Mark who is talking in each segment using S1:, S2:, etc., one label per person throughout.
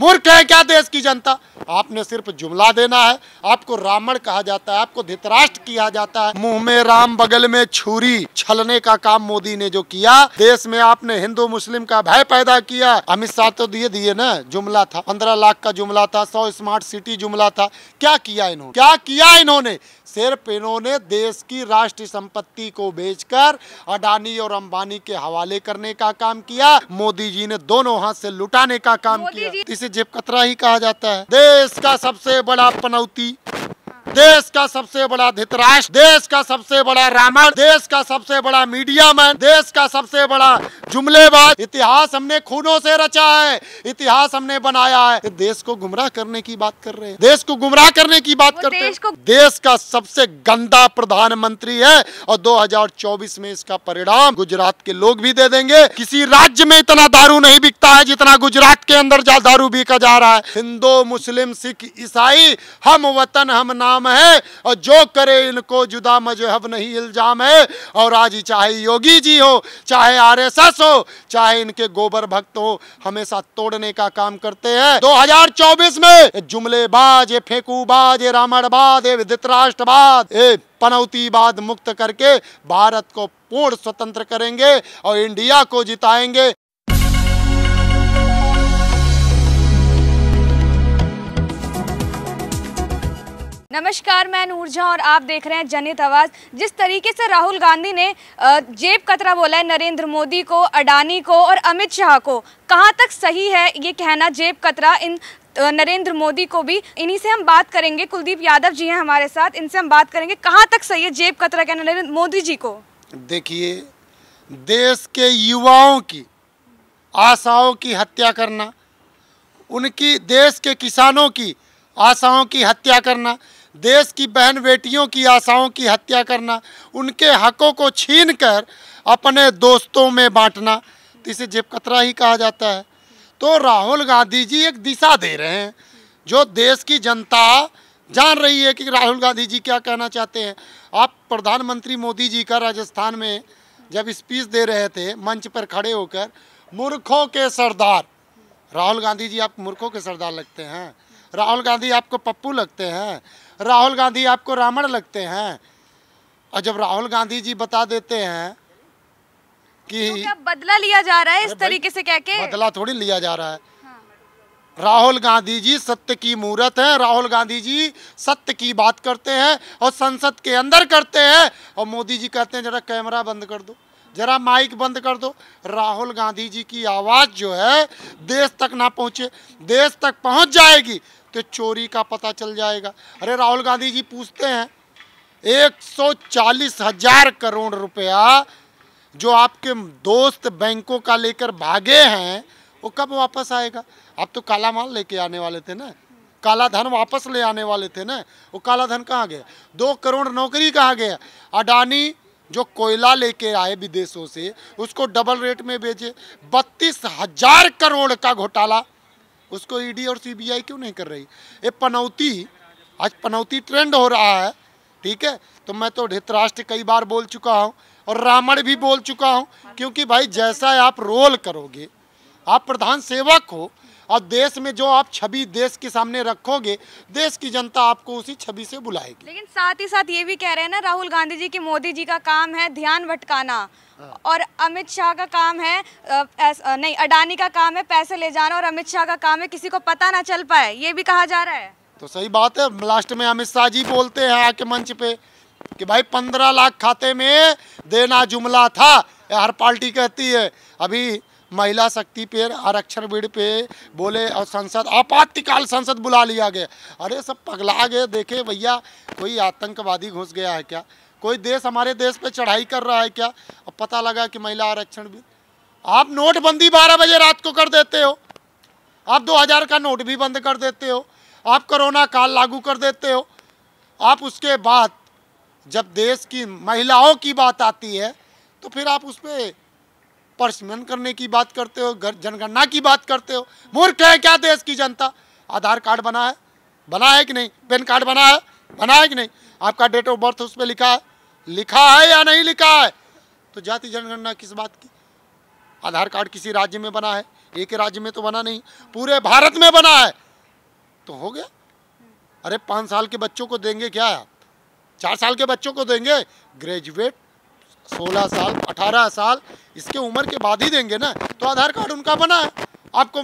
S1: मूर्ख है क्या देश की जनता आपने सिर्फ जुमला देना है आपको रामण कहा जाता है आपको धितराष्ट्र किया जाता है मुंह में राम बगल में छुरी छलने का काम मोदी ने जो किया देश में आपने हिंदू मुस्लिम का भय पैदा किया अमित शाह तो दिए दिए ना जुमला था पंद्रह लाख का जुमला था सौ स्मार्ट सिटी जुमला था क्या किया इन्होंने क्या किया इन्होंने सिर्फ इन्होंने देश की राष्ट्रीय संपत्ति को बेचकर अडानी और अंबानी के हवाले करने का काम किया मोदी जी ने दोनों हाथ से लुटाने का काम किया इसे जेब कतरा ही कहा जाता है देश का सबसे बड़ा पनौती देश का सबसे बड़ा धृतराष्ट्र देश का सबसे बड़ा रामायण देश का सबसे बड़ा मीडिया मैन देश का सबसे बड़ा जुमलेबाज इतिहास हमने खूनों से रचा है इतिहास हमने बनाया है देश को गुमराह करने की बात कर रहे हैं देश को गुमराह करने की बात करते देश, को... देश का सबसे गंदा प्रधानमंत्री है और 2024 में इसका परिणाम गुजरात के लोग भी दे देंगे किसी राज्य में इतना दारू नहीं बिकता है जितना गुजरात के अंदर दारू बिका जा रहा है हिंदू मुस्लिम सिख ईसाई हम वतन हम नाम है और जो करे इनको जुदा मजहब नहीं इल्ज़ाम है और आज चाहे योगी जी हो चाहे आरएसएस हो चाहे इनके गोबर भक्त हो हमेशा तोड़ने का काम करते हैं 2024 में जुमलेबाज ये फेंकूबाज ये रामणबाद ये धृतराष्ट्रवाद ये पनौतीवाद मुक्त करके भारत को पूर्ण स्वतंत्र करेंगे और इंडिया को जिताएंगे
S2: नमस्कार मैं नूरझा और आप देख रहे हैं जनित आवाज जिस तरीके से राहुल गांधी ने जेब कतरा बोला है नरेंद्र मोदी को अडानी को और अमित शाह को कहाँ तक सही है ये कहना जेब कतरा इन नरेंद्र मोदी को भी इन्हीं से हम बात करेंगे कुलदीप यादव जी हैं हमारे साथ इनसे हम बात करेंगे कहाँ तक सही है जेब कतरा कहना नरेंद्र मोदी जी को
S1: देखिए देश के युवाओं की आशाओं की हत्या करना उनकी देश के किसानों की आशाओं की हत्या करना देश की बहन बेटियों की आशाओं की हत्या करना उनके हकों को छीन कर अपने दोस्तों में बांटना तो इसे जेबकतरा ही कहा जाता है तो राहुल गांधी जी एक दिशा दे रहे हैं जो देश की जनता जान रही है कि राहुल गांधी जी क्या कहना चाहते हैं आप प्रधानमंत्री मोदी जी का राजस्थान में जब स्पीच दे रहे थे मंच पर खड़े होकर मूर्खों के सरदार राहुल गांधी जी आप मूर्खों के सरदार लगते हैं राहुल गांधी आपको पप्पू लगते हैं राहुल गांधी आपको रावण लगते हैं और जब राहुल गांधी जी बता देते हैं कि तो क्या
S2: बदला लिया जा रहा है इस तरीके से कह के बदला
S1: थोड़ी लिया जा रहा है हाँ, राहुल गांधी जी सत्य की मूर्त है राहुल गांधी जी सत्य की बात करते हैं और संसद के अंदर करते हैं और मोदी जी कहते हैं जरा कैमरा बंद कर दो जरा माइक बंद कर दो राहुल गांधी जी की आवाज़ जो है देश तक ना पहुंचे देश तक पहुँच जाएगी तो चोरी का पता चल जाएगा अरे राहुल गांधी जी पूछते हैं एक सौ चालीस हजार करोड़ रुपया जो आपके दोस्त बैंकों का लेकर भागे हैं वो कब वापस आएगा आप तो काला माल लेके आने वाले थे ना काला धन वापस ले आने वाले थे ना वो काला धन कहाँ गया दो करोड़ नौकरी कहाँ गया अडानी जो कोयला लेके आए विदेशों से उसको डबल रेट में बेचे बत्तीस हजार करोड़ का घोटाला उसको ईडी e और सीबीआई क्यों नहीं कर रही ये पनौती आज पनौती ट्रेंड हो रहा है ठीक है तो मैं तो धृतराष्ट्र कई बार बोल चुका हूँ और रामण भी बोल चुका हूँ क्योंकि भाई जैसा आप रोल करोगे आप प्रधान सेवक हो और देश में जो आप छवि देश के सामने रखोगे देश की जनता आपको उसी छवि से बुलाएगी
S2: लेकिन साथ ही साथ ये भी कह रहे हैं ना राहुल गांधी जी की मोदी जी का काम है ध्यान भटकाना हाँ। और अमित शाह का काम है नहीं अडानी का काम है पैसे ले जाना और अमित शाह का काम है किसी को पता ना चल पाए ये भी कहा जा रहा है
S1: तो सही बात है लास्ट में अमित शाह जी बोलते हैं आके मंच पे कि भाई पंद्रह लाख खाते में देना जुमला था हर पार्टी कहती है अभी महिला शक्ति पे आरक्षण बिड़ पे बोले और संसद आपातकाल संसद बुला लिया गया अरे सब पगला गए देखे भैया कोई आतंकवादी घुस गया है क्या कोई देश हमारे देश पे चढ़ाई कर रहा है क्या अब पता लगा कि महिला आरक्षण भी आप नोटबंदी बारह बजे रात को कर देते हो आप दो हज़ार का नोट भी बंद कर देते हो आप कोरोना काल लागू कर देते हो आप उसके बाद जब देश की महिलाओं की बात आती है तो फिर आप उस पर परसिमन करने की बात करते हो जनगणना की बात करते हो मूर्ख है क्या देश की जनता आधार कार्ड बना है बना है कि नहीं पेन कार्ड बना है बना है कि नहीं आपका डेट ऑफ बर्थ उस पर लिखा है लिखा है या नहीं लिखा है तो जाति जनगणना किस बात की आधार कार्ड किसी राज्य में बना है एक राज्य में तो बना नहीं पूरे भारत में बना है तो हो गया अरे पाँच साल के बच्चों को देंगे क्या आप चार साल के बच्चों को देंगे ग्रेजुएट सोलह साल अठारह साल इसके उम्र के बाद ही देंगे ना तो आधार कार्ड उनका बना है आपको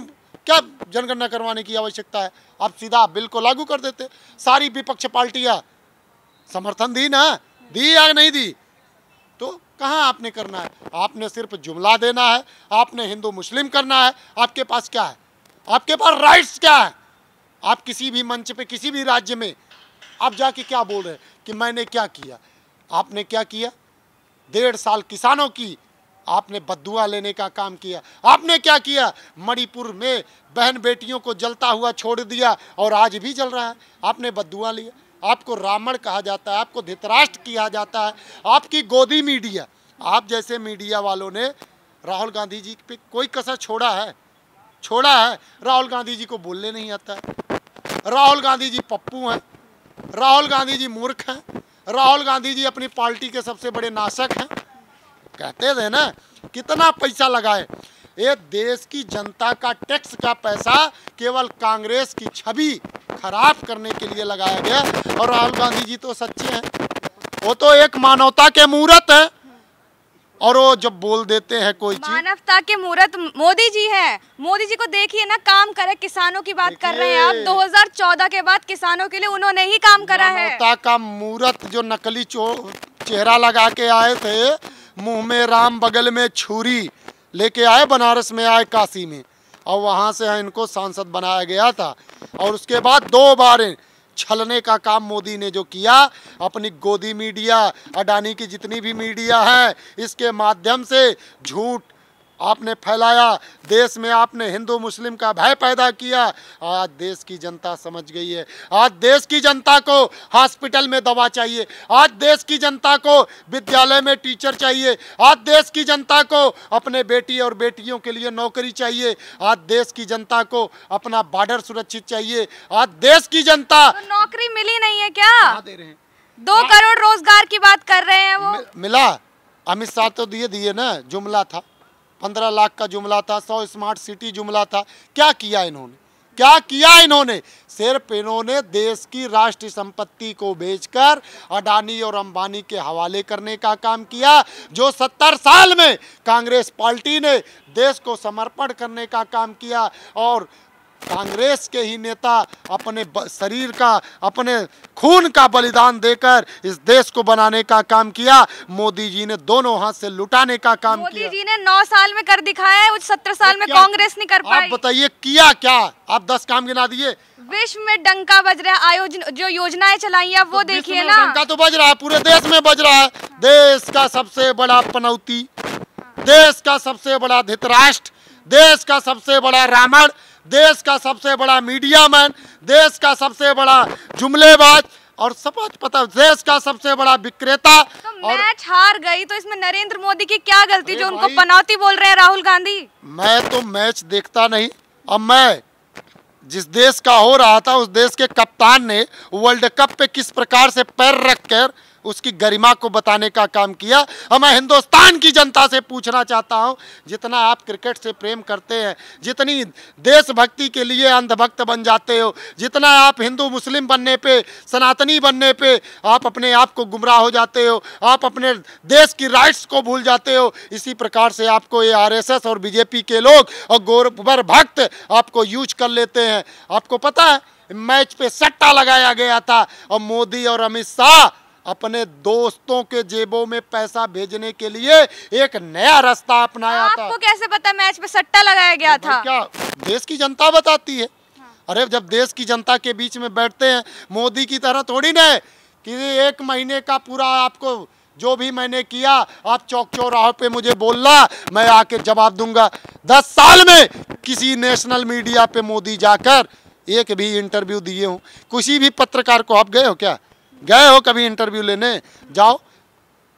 S1: क्या जनगणना करवाने की आवश्यकता है आप सीधा बिल को लागू कर देते सारी विपक्ष पार्टियाँ समर्थन दी ना दी या नहीं दी तो कहाँ आपने करना है आपने सिर्फ जुमला देना है आपने हिंदू मुस्लिम करना है आपके पास क्या है आपके पास राइट्स क्या है आप किसी भी मंच पे किसी भी राज्य में आप जाके क्या बोल रहे हैं कि मैंने क्या किया आपने क्या किया डेढ़ साल किसानों की आपने बदुआ लेने का काम किया आपने क्या किया मणिपुर में बहन बेटियों को जलता हुआ छोड़ दिया और आज भी जल रहा है आपने बदुआ लिया आपको रामण कहा जाता है आपको धृतराष्ट्र किया जाता है आपकी गोदी मीडिया आप जैसे मीडिया वालों ने राहुल गांधी जी पे कोई कसर छोड़ा है छोड़ा है राहुल गांधी जी को बोलने नहीं आता है राहुल गांधी जी पप्पू हैं राहुल गांधी जी मूर्ख हैं राहुल गांधी जी अपनी पार्टी के सबसे बड़े नाशक हैं कहते थे ना कितना पैसा लगाए ये देश की जनता का टैक्स का पैसा केवल कांग्रेस की छवि खराब करने के लिए लगाया गया और राहुल गांधी जी तो सच्चे हैं वो तो एक मानवता के मूर्त है और वो जब बोल देते हैं कोई चीज
S2: मानवता के मूर्त मोदी जी है मोदी जी को देखिए ना काम करे किसानों की बात कर रहे हैं आप 2014 के बाद किसानों के लिए उन्होंने ही काम करा है
S1: मानवता का मूर्त जो नकली चेहरा लगा के आए थे मुंह में राम बगल में छुरी लेके आए बनारस में आए काशी में और वहाँ से इनको सांसद बनाया गया था और उसके बाद दो बार छलने का काम मोदी ने जो किया अपनी गोदी मीडिया अडानी की जितनी भी मीडिया है इसके माध्यम से झूठ आपने फैलाया देश में आपने हिंदू मुस्लिम का भय पैदा किया आज देश की जनता समझ गई है आज देश की जनता को हॉस्पिटल में दवा चाहिए आज देश की जनता को विद्यालय में टीचर चाहिए आज देश की जनता को अपने बेटी और बेटियों के लिए नौकरी चाहिए आज देश की जनता को अपना बॉर्डर सुरक्षित चाहिए आज देश की जनता तो
S2: नौकरी मिली नहीं है क्या दे
S1: रहे हैं दो हाँ।
S2: करोड़ रोजगार की बात कर रहे हैं वो
S1: मिला अमित शाह तो दिए दिए ना जुमला था पंद्रह लाख का जुमला था सौ स्मार्ट सिटी जुमला था क्या किया इन्होंने क्या किया इन्होंने सिर्फ इन्होंने देश की राष्ट्रीय संपत्ति को बेचकर अडानी और अंबानी के हवाले करने का काम किया जो सत्तर साल में कांग्रेस पार्टी ने देश को समर्पण करने का काम किया और कांग्रेस के ही नेता अपने शरीर का अपने खून का बलिदान देकर इस देश को बनाने का काम किया मोदी जी ने दोनों हाथ से लुटाने का काम मोदी
S2: किया मोदी जी ने नौ साल में कर दिखाया है सत्तर साल में कांग्रेस नहीं कर पाई आप
S1: बताइए किया क्या आप दस काम गिना दिए
S2: विश्व में डंका बज रहा है आयोजन जो योजनाएं चलाई है वो तो देखिए ना डंका
S1: तो बज रहा है पूरे देश में बज रहा है देश का सबसे बड़ा पनौती देश का सबसे बड़ा धित देश का सबसे बड़ा रामण देश का सबसे बड़ा मीडिया मैन देश का सबसे बड़ा जुमलेबाज और सपथ पता देश का सबसे बड़ा विक्रेता तो और मैच हार गई तो इसमें नरेंद्र मोदी की क्या गलती जो उनको पनौती
S2: बोल रहे हैं राहुल गांधी
S1: मैं तो मैच देखता नहीं अब मैं जिस देश का हो रहा था उस देश के कप्तान ने वर्ल्ड कप पे किस प्रकार से पैर रखकर उसकी गरिमा को बताने का काम किया और मैं हिंदुस्तान की जनता से पूछना चाहता हूँ जितना आप क्रिकेट से प्रेम करते हैं जितनी देशभक्ति के लिए अंधभक्त बन जाते हो जितना आप हिंदू मुस्लिम बनने पे सनातनी बनने पे आप अपने आप को गुमराह हो जाते हो आप अपने देश की राइट्स को भूल जाते हो इसी प्रकार से आपको ये आर और बीजेपी के लोग और गोरबर भक्त आपको यूज कर लेते हैं आपको पता है मैच पे सट्टा लगाया गया था और मोदी और अमित शाह अपने दोस्तों के जेबों में पैसा भेजने के लिए एक नया रास्ता अपनाया था
S2: आपको कैसे पता मैच में सट्टा लगाया गया था क्या
S1: देश की जनता बताती है हाँ। अरे जब देश की जनता के बीच में बैठते हैं मोदी की तरह थोड़ी ना कि एक महीने का पूरा आपको जो भी मैंने किया आप चौक चौराहों पे मुझे बोलना मैं आके जवाब दूंगा दस साल में किसी नेशनल मीडिया पे मोदी जाकर एक भी इंटरव्यू दिए हूँ किसी भी पत्रकार को आप गए हो क्या गए हो कभी इंटरव्यू लेने जाओ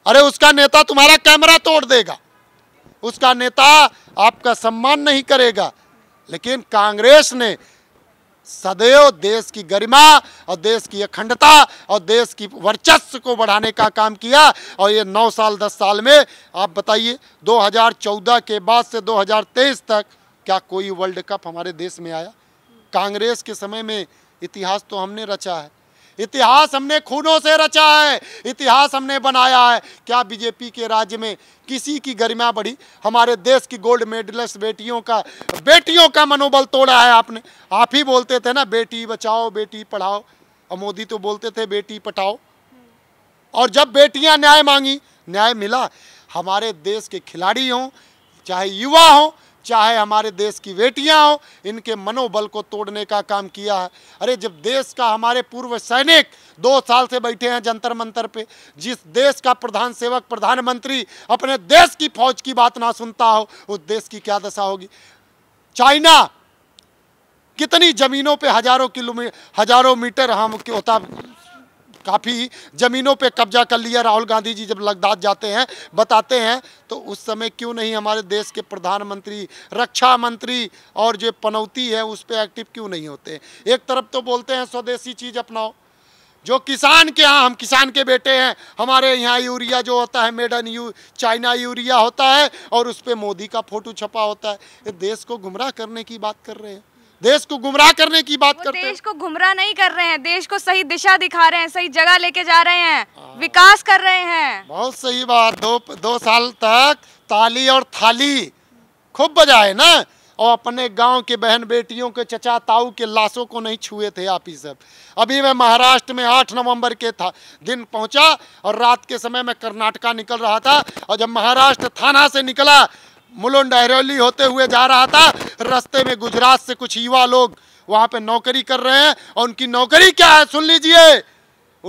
S1: अरे उसका नेता तुम्हारा कैमरा तोड़ देगा उसका नेता आपका सम्मान नहीं करेगा लेकिन कांग्रेस ने सदैव देश की गरिमा और देश की अखंडता और देश की वर्चस्व को बढ़ाने का काम किया और ये नौ साल दस साल में आप बताइए 2014 के बाद से 2023 तक क्या कोई वर्ल्ड कप हमारे देश में आया कांग्रेस के समय में इतिहास तो हमने रचा है इतिहास हमने खूनों से रचा है इतिहास हमने बनाया है क्या बीजेपी के राज्य में किसी की गरिमा बढ़ी हमारे देश की गोल्ड मेडलिस्ट बेटियों का बेटियों का मनोबल तोड़ा है आपने आप ही बोलते थे ना बेटी बचाओ बेटी पढ़ाओ और मोदी तो बोलते थे बेटी पटाओ और जब बेटियां न्याय मांगी न्याय मिला हमारे देश के खिलाड़ी हों चाहे युवा हों चाहे हमारे देश की बेटियां हों इनके मनोबल को तोड़ने का काम किया है अरे जब देश का हमारे पूर्व सैनिक दो साल से बैठे हैं जंतर मंतर पे जिस देश का प्रधान सेवक प्रधानमंत्री अपने देश की फौज की बात ना सुनता हो उस देश की क्या दशा होगी चाइना कितनी ज़मीनों पे हजारों किलोमीटर हजारों मीटर हम होता काफ़ी ज़मीनों पे कब्जा कर लिया राहुल गांधी जी जब लद्दाख जाते हैं बताते हैं तो उस समय क्यों नहीं हमारे देश के प्रधानमंत्री रक्षा मंत्री और जो पनौती है उस पर एक्टिव क्यों नहीं होते एक तरफ तो बोलते हैं स्वदेशी चीज़ अपनाओ जो किसान के यहाँ हम किसान के बेटे हैं हमारे यहाँ यूरिया जो होता है मेड इन यू चाइना यूरिया होता है और उस पर मोदी का फोटो छपा होता है ये देश को गुमराह करने की बात कर रहे हैं देश को गुमराह करने की बात करते देश
S2: को गुमराह नहीं कर रहे हैं देश को सही दिशा दिखा रहे हैं सही जगह लेके जा रहे हैं हाँ।
S1: विकास कर रहे हैं बहुत सही बात दो दो साल तक ताली और थाली खूब बजाए ना और अपने गांव के बहन बेटियों के चचा ताऊ के लाशों को नहीं छुए थे आप ही सब अभी मैं महाराष्ट्र में आठ नवंबर के था दिन पहुंचा और रात के समय में कर्नाटका निकल रहा था और जब महाराष्ट्र थाना से निकला मुलुंड अहरौली होते हुए जा रहा था रास्ते में गुजरात से कुछ युवा लोग वहां पे नौकरी कर रहे हैं और उनकी नौकरी क्या है सुन लीजिए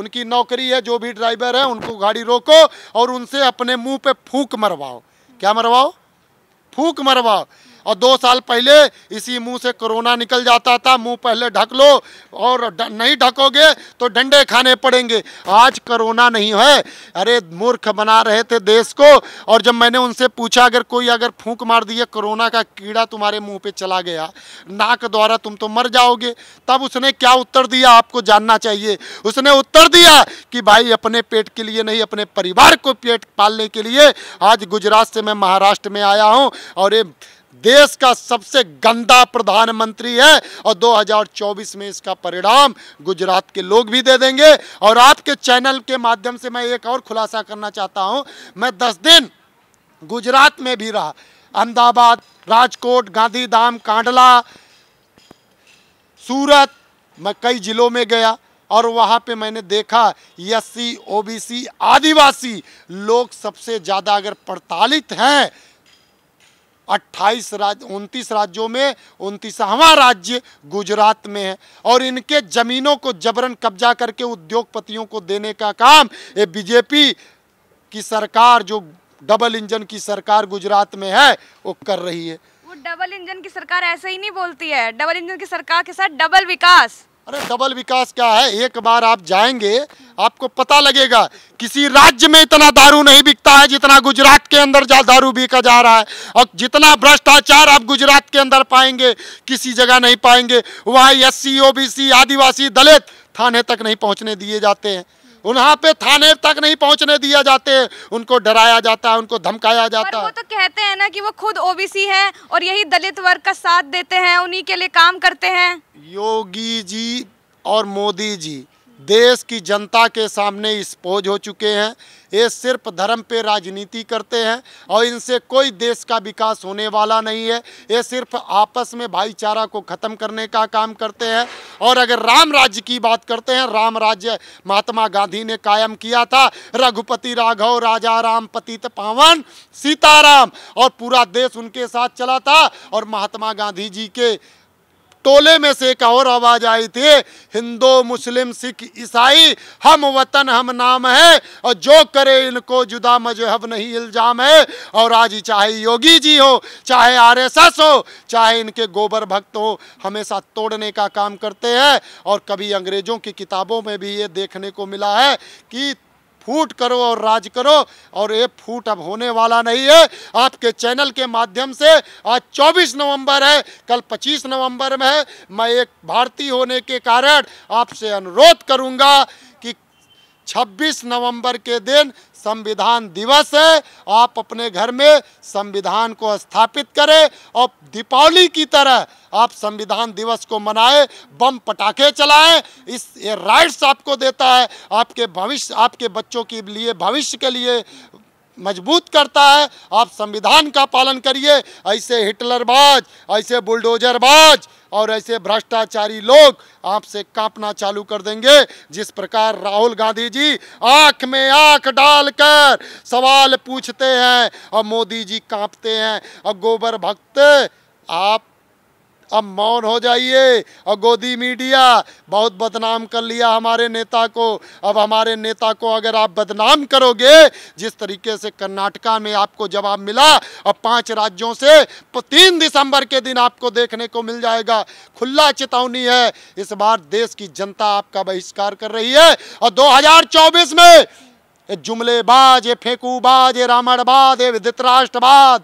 S1: उनकी नौकरी है जो भी ड्राइवर है उनको गाड़ी रोको और उनसे अपने मुंह पे फूक मरवाओ क्या मरवाओ फूक मरवाओ और दो साल पहले इसी मुंह से कोरोना निकल जाता था मुंह पहले ढक लो और नहीं ढकोगे तो डंडे खाने पड़ेंगे आज कोरोना नहीं है अरे मूर्ख बना रहे थे देश को और जब मैंने उनसे पूछा अगर कोई अगर फूंक मार दिए कोरोना का कीड़ा तुम्हारे मुंह पे चला गया नाक द्वारा तुम तो मर जाओगे तब उसने क्या उत्तर दिया आपको जानना चाहिए उसने उत्तर दिया कि भाई अपने पेट के लिए नहीं अपने परिवार को पेट पालने के लिए आज गुजरात से मैं महाराष्ट्र में आया हूँ और ये देश का सबसे गंदा प्रधानमंत्री है और 2024 में इसका परिणाम गुजरात के लोग भी दे देंगे और आपके चैनल के माध्यम से मैं एक और खुलासा करना चाहता हूं मैं 10 दिन गुजरात में भी रहा अहमदाबाद राजकोट गांधीधाम कांडला सूरत मैं कई ज़िलों में गया और वहाँ पे मैंने देखा एस सी आदिवासी लोग सबसे ज़्यादा अगर प्रताड़ित हैं अट्ठाईस राज्य उनतीस राज्यों में उनतीसवा राज्य गुजरात में है और इनके ज़मीनों को जबरन कब्जा करके उद्योगपतियों को देने का काम ये बीजेपी की सरकार जो डबल इंजन की सरकार गुजरात में है वो कर रही है
S2: वो डबल इंजन की सरकार ऐसे ही नहीं बोलती है डबल इंजन की सरकार के साथ डबल
S1: विकास अरे डबल विकास क्या है एक बार आप जाएंगे आपको पता लगेगा किसी राज्य में इतना दारू नहीं बिकता है जितना गुजरात के अंदर जा दारू बिका जा रहा है और जितना भ्रष्टाचार आप गुजरात के अंदर पाएंगे किसी जगह नहीं पाएंगे वहाँ एस सी आदिवासी दलित थाने तक नहीं पहुँचने दिए जाते हैं वहाँ पे थाने तक नहीं पहुँचने दिया जाते उनको डराया जाता है उनको धमकाया जाता है वो तो
S2: कहते हैं ना कि वो खुद ओबीसी हैं और यही दलित वर्ग का साथ देते हैं उन्हीं के लिए काम करते हैं
S1: योगी जी और मोदी जी देश की जनता के सामने एक्सपोज हो चुके हैं ये सिर्फ धर्म पे राजनीति करते हैं और इनसे कोई देश का विकास होने वाला नहीं है ये सिर्फ आपस में भाईचारा को ख़त्म करने का काम करते हैं और अगर राम राज्य की बात करते हैं राम राज्य महात्मा गांधी ने कायम किया था रघुपति राघव राजा राम पतित पावन सीताराम और पूरा देश उनके साथ चला था और महात्मा गांधी जी के टोले में से एक और आवाज़ आई थी हिंदू मुस्लिम सिख ईसाई हम वतन हम नाम है और जो करे इनको जुदा मजहब नहीं इल्ज़ाम है और आज चाहे योगी जी हो चाहे आरएसएस हो चाहे इनके गोबर भक्त हो हमेशा तोड़ने का काम करते हैं और कभी अंग्रेज़ों की किताबों में भी ये देखने को मिला है कि फूट करो और राज करो और ये फूट अब होने वाला नहीं है आपके चैनल के माध्यम से आज 24 नवंबर है कल 25 नवंबर में है मैं एक भारतीय होने के कारण आपसे अनुरोध करूंगा कि 26 नवंबर के दिन संविधान दिवस है आप अपने घर में संविधान को स्थापित करें और दीपावली की तरह आप संविधान दिवस को मनाएं बम पटाखे चलाएं इस ये राइट्स आपको देता है आपके भविष्य आपके बच्चों के लिए भविष्य के लिए मजबूत करता है आप संविधान का पालन करिए ऐसे हिटलरबाज ऐसे बुलडोजरबाज और ऐसे भ्रष्टाचारी लोग आपसे कांपना चालू कर देंगे जिस प्रकार राहुल गांधी जी आंख में आंख डालकर सवाल पूछते हैं और मोदी जी कांपते हैं और गोबर भक्त आप अब मौन हो जाइए और गोदी मीडिया बहुत बदनाम कर लिया हमारे नेता को अब हमारे नेता को अगर आप बदनाम करोगे जिस तरीके से कर्नाटका में आपको जवाब मिला और पांच राज्यों से तीन दिसंबर के दिन आपको देखने को मिल जाएगा खुला चेतावनी है इस बार देश की जनता आपका बहिष्कार कर रही है और दो में जुमलेबाज ये फेंकूबाज ये रामणबाद ये धित्राष्ट्रवाद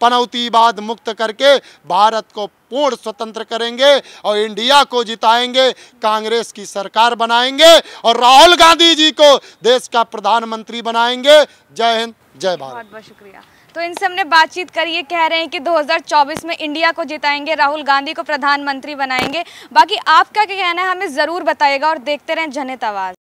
S1: पनौतीवाद मुक्त करके भारत को पूर्ण स्वतंत्र करेंगे और इंडिया को जिताएंगे कांग्रेस की सरकार बनाएंगे और राहुल गांधी जी को देश का प्रधानमंत्री बनाएंगे जय हिंद जय भारत बहुत बहुत
S2: शुक्रिया तो इनसे हमने बातचीत करी ये कह रहे हैं कि 2024 में इंडिया को जिताएंगे राहुल गांधी को प्रधानमंत्री बनाएंगे बाकी आपका क्या कहना है हमें ज़रूर बताएगा और देखते रहें जनता आवाज़